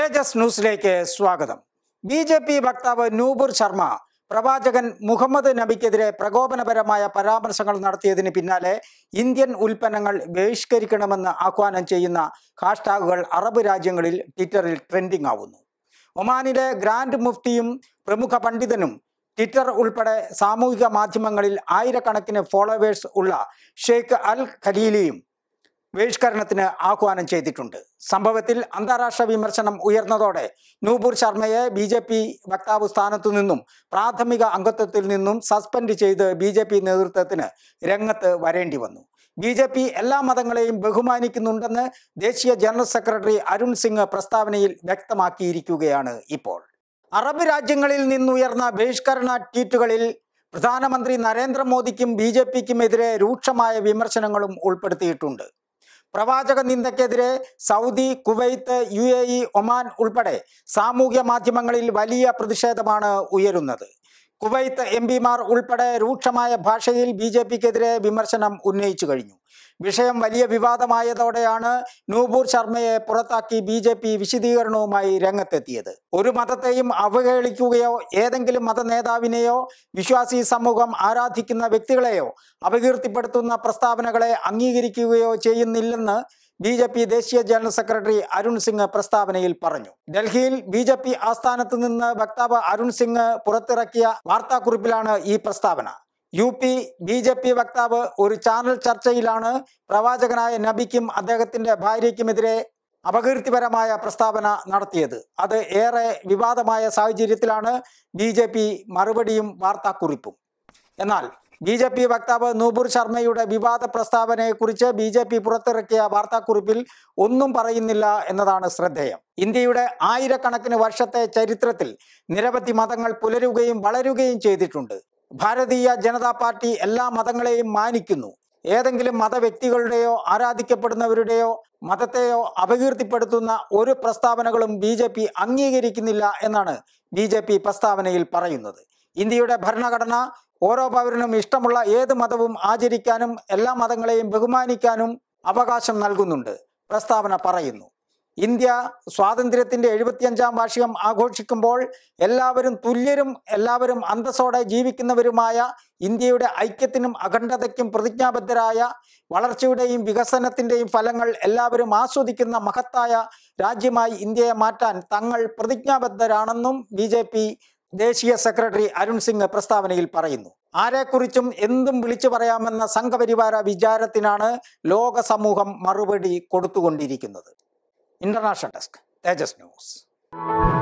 ages ന്യൂസിലേക്ക് സ്വാഗതം B J P വക്താവ് നൂപുർ ശർമ്മ പ്രവാചകൻ മുഹമ്മദ് നബിക്കെതിരെ പ്രകോപനപരമായ പരാമർശങ്ങൾ നടത്തിയതിന് പിന്നാലെ ഇന്ത്യൻ ഉൽപ്പന്നങ്ങൾ ബഹിഷ്കരിക്കണമെന്ന് ആഹ്വാനം ചെയ്യുന്ന ഹാഷ്ടാഗുകൾ അറബ് രാജ്യങ്ങളിൽ ട്വിറ്ററിൽ ട്രെൻഡിംഗ് ആവുന്നു ഒമാനിലെ ഗ്രാൻഡ് മുഫ്തിയും പ്രമുഖ പണ്ഡിതനും ട്വിറ്റർ ഉൾപ്പെടെ സാമൂഹിക മാധ്യമങ്ങളിൽ ആയിരക്കണക്കിന് ഫോളോവേഴ്സ് ഉള്ള ഷെയ്ഖ് അൽ ഖലീലിയും ബഹിഷ്കരണത്തിന് ആഹ്വാനം ചെയ്തിട്ടുണ്ട് സംഭവത്തിൽ അന്താരാഷ്ട്ര വിമർശനം ഉയർന്നതോടെ നൂപൂർ ശർമ്മയെ ബി ജെ പി വക്താവ് സ്ഥാനത്തു നിന്നും പ്രാഥമിക അംഗത്വത്തിൽ നിന്നും സസ്പെൻഡ് ചെയ്ത് ബി ജെ പി നേതൃത്വത്തിന് രംഗത്ത് വരേണ്ടി വന്നു ബി ജെ പി എല്ലാ മതങ്ങളെയും ബഹുമാനിക്കുന്നുണ്ടെന്ന് ദേശീയ ജനറൽ സെക്രട്ടറി അരുൺ സിംഗ് പ്രസ്താവനയിൽ വ്യക്തമാക്കിയിരിക്കുകയാണ് ഇപ്പോൾ അറബ് രാജ്യങ്ങളിൽ നിന്നുയർന്ന ബഹിഷ്കരണ ട്വീറ്റുകളിൽ പ്രധാനമന്ത്രി നരേന്ദ്രമോദിക്കും ബി ജെ എതിരെ രൂക്ഷമായ വിമർശനങ്ങളും ഉൾപ്പെടുത്തിയിട്ടുണ്ട് പ്രവാചക നിന്ദക്കെതിരെ സൗദി കുവൈത്ത് യു ഒമാൻ ഉൾപ്പെടെ സാമൂഹ്യ മാധ്യമങ്ങളിൽ വലിയ പ്രതിഷേധമാണ് ഉയരുന്നത് കുവൈത്ത് എം പിമാർ ഉൾപ്പെടെ രൂക്ഷമായ ഭാഷയിൽ ബി ജെ പിക്കെതിരെ വിമർശനം ഉന്നയിച്ചു കഴിഞ്ഞു വിഷയം വലിയ വിവാദമായതോടെയാണ് നൂപൂർ ശർമ്മയെ പുറത്താക്കി ബി ജെ പി വിശദീകരണവുമായി രംഗത്തെത്തിയത് ഒരു മതത്തെയും അവഹേളിക്കുകയോ ഏതെങ്കിലും മത നേതാവിനെയോ വിശ്വാസി സമൂഹം ആരാധിക്കുന്ന വ്യക്തികളെയോ അപകീർത്തിപ്പെടുത്തുന്ന പ്രസ്താവനകളെ അംഗീകരിക്കുകയോ ചെയ്യുന്നില്ലെന്ന് ബി ജെ പി ദേശീയ ജനറൽ സെക്രട്ടറി അരുൺ സിംഗ് പ്രസ്താവനയിൽ പറഞ്ഞു ഡൽഹിയിൽ ബി ജെ പി ആസ്ഥാനത്ത് നിന്ന് വക്താവ് അരുൺ സിംഗ് പുറത്തിറക്കിയ വാർത്താക്കുറിപ്പിലാണ് ഈ പ്രസ്താവന U P B J P വക്താവ് ഒരു ചാനൽ ചർച്ചയിലാണ് പ്രവാചകനായ നബിക്കും അദ്ദേഹത്തിന്റെ ഭാര്യയ്ക്കുമെതിരെ അപകീർത്തിപരമായ പ്രസ്താവന നടത്തിയത് അത് ഏറെ വിവാദമായ സാഹചര്യത്തിലാണ് ബി മറുപടിയും വാർത്താക്കുറിപ്പും എന്നാൽ ബി ജെ പി വക്താവ് നൂപുർ ശർമ്മയുടെ വിവാദ പ്രസ്താവനയെക്കുറിച്ച് ബി ജെ പി പുറത്തിറക്കിയ വാർത്താക്കുറിപ്പിൽ ഒന്നും പറയുന്നില്ല എന്നതാണ് ശ്രദ്ധേയം ഇന്ത്യയുടെ ആയിരക്കണക്കിന് വർഷത്തെ ചരിത്രത്തിൽ നിരവധി മതങ്ങൾ പുലരുകയും വളരുകയും ചെയ്തിട്ടുണ്ട് ഭാരതീയ ജനതാ പാർട്ടി എല്ലാ മതങ്ങളെയും മാനിക്കുന്നു ഏതെങ്കിലും മതവ്യക്തികളുടെയോ ആരാധിക്കപ്പെടുന്നവരുടെയോ മതത്തെയോ അപകീർത്തിപ്പെടുത്തുന്ന ഒരു പ്രസ്താവനകളും ബി അംഗീകരിക്കുന്നില്ല എന്നാണ് ബി പ്രസ്താവനയിൽ പറയുന്നത് ഇന്ത്യയുടെ ഭരണഘടന ഓരോ പൗരനും ഇഷ്ടമുള്ള ഏത് മതവും ആചരിക്കാനും എല്ലാ മതങ്ങളെയും ബഹുമാനിക്കാനും അവകാശം നൽകുന്നുണ്ട് പ്രസ്താവന പറയുന്നു ഇന്ത്യ സ്വാതന്ത്ര്യത്തിന്റെ എഴുപത്തിയഞ്ചാം വാർഷികം ആഘോഷിക്കുമ്പോൾ എല്ലാവരും തുല്യരും എല്ലാവരും അന്തസ്സോടെ ജീവിക്കുന്നവരുമായ ഇന്ത്യയുടെ ഐക്യത്തിനും അഖണ്ഡതയ്ക്കും പ്രതിജ്ഞാബദ്ധരായ വളർച്ചയുടെയും വികസനത്തിന്റെയും ഫലങ്ങൾ എല്ലാവരും ആസ്വദിക്കുന്ന മഹത്തായ രാജ്യമായി ഇന്ത്യയെ മാറ്റാൻ തങ്ങൾ പ്രതിജ്ഞാബദ്ധരാണെന്നും ബി ദേശീയ സെക്രട്ടറി അരുൺ സിംഗ് പ്രസ്താവനയിൽ പറയുന്നു ആരെക്കുറിച്ചും എന്തും വിളിച്ചു പറയാമെന്ന സംഘപരിവാര വിചാരത്തിനാണ് ലോക സമൂഹം മറുപടി കൊടുത്തുകൊണ്ടിരിക്കുന്നത് ഇന്റർനാഷണൽ ഡെസ്ക് തേജസ് ന്യൂസ്